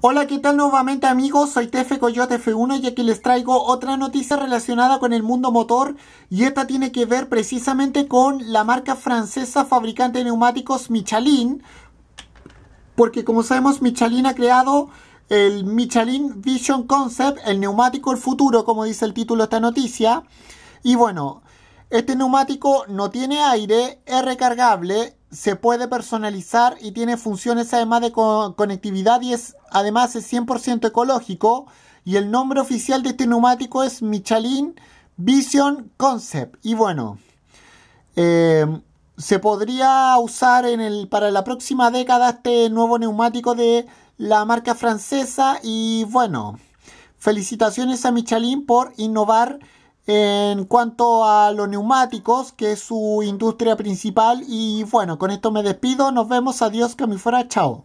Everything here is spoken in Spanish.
Hola, ¿qué tal nuevamente amigos? Soy Tefe Coyote F1 y aquí les traigo otra noticia relacionada con el mundo motor y esta tiene que ver precisamente con la marca francesa fabricante de neumáticos Michelin porque como sabemos Michelin ha creado el Michelin Vision Concept, el neumático del futuro como dice el título de esta noticia y bueno, este neumático no tiene aire, es recargable se puede personalizar y tiene funciones además de conectividad y es además es 100% ecológico y el nombre oficial de este neumático es Michelin Vision Concept y bueno eh, se podría usar en el, para la próxima década este nuevo neumático de la marca francesa y bueno felicitaciones a Michelin por innovar en cuanto a los neumáticos, que es su industria principal. Y bueno, con esto me despido. Nos vemos. Adiós, que fuera. Chao.